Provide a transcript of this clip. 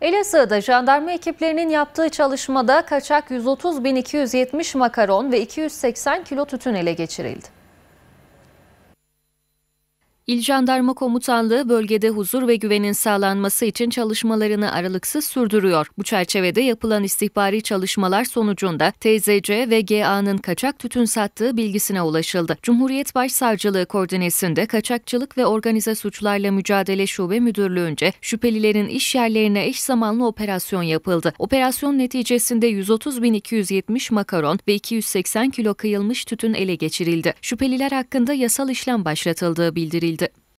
Elazığ'da jandarma ekiplerinin yaptığı çalışmada kaçak 130.270 makaron ve 280 kilo tütün ele geçirildi. İl Jandarma Komutanlığı bölgede huzur ve güvenin sağlanması için çalışmalarını aralıksız sürdürüyor. Bu çerçevede yapılan istihbari çalışmalar sonucunda TZC ve GA'nın kaçak tütün sattığı bilgisine ulaşıldı. Cumhuriyet Başsavcılığı koordinesinde Kaçakçılık ve Organize Suçlarla Mücadele Şube Müdürlüğü'nce şüphelilerin iş yerlerine eş zamanlı operasyon yapıldı. Operasyon neticesinde 130.270 makaron ve 280 kilo kıyılmış tütün ele geçirildi. Şüpheliler hakkında yasal işlem başlatıldığı bildirildi.